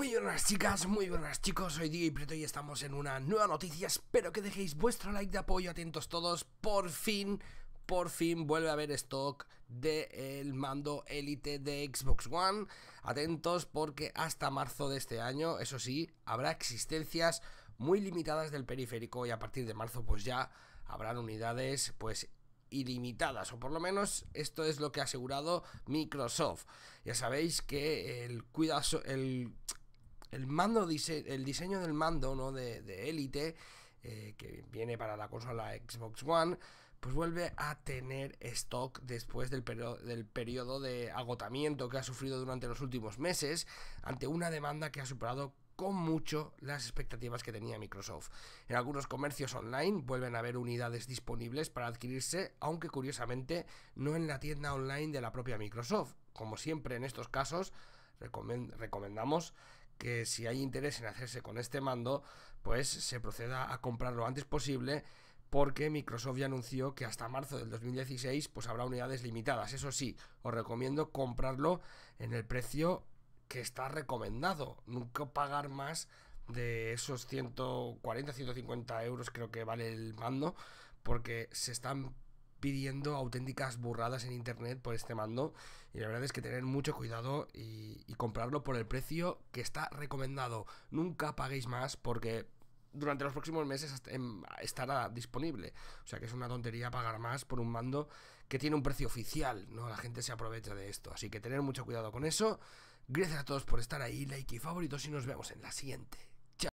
Muy buenas chicas, muy buenas chicos, soy Diego y Preto y estamos en una nueva noticia, espero que dejéis vuestro like de apoyo, atentos todos, por fin, por fin vuelve a haber stock del mando Elite de Xbox One, atentos porque hasta marzo de este año, eso sí, habrá existencias muy limitadas del periférico y a partir de marzo pues ya habrán unidades pues ilimitadas, o por lo menos esto es lo que ha asegurado Microsoft. Ya sabéis que el, cuidado el el mando, el diseño del mando, ¿no? De élite, eh, que viene para la consola Xbox One, pues vuelve a tener stock después del, periodo, del periodo de agotamiento que ha sufrido durante los últimos meses, ante una demanda que ha superado con mucho las expectativas que tenía Microsoft. En algunos comercios online vuelven a haber unidades disponibles para adquirirse, aunque curiosamente no en la tienda online de la propia Microsoft. Como siempre en estos casos, recomendamos que si hay interés en hacerse con este mando, pues se proceda a comprarlo antes posible porque Microsoft ya anunció que hasta marzo del 2016 pues habrá unidades limitadas. Eso sí, os recomiendo comprarlo en el precio que está recomendado, nunca pagar más de esos 140, 150 euros creo que vale el mando, porque se están pidiendo auténticas burradas en internet por este mando. Y la verdad es que tener mucho cuidado y, comprarlo por el precio que está recomendado. Nunca paguéis más porque durante los próximos meses em, estará disponible. O sea que es una tontería pagar más por un mando que tiene un precio oficial, ¿no? La gente se aprovecha de esto. Así que tener mucho cuidado con eso. Gracias a todos por estar ahí, like y favoritos y nos vemos en la siguiente.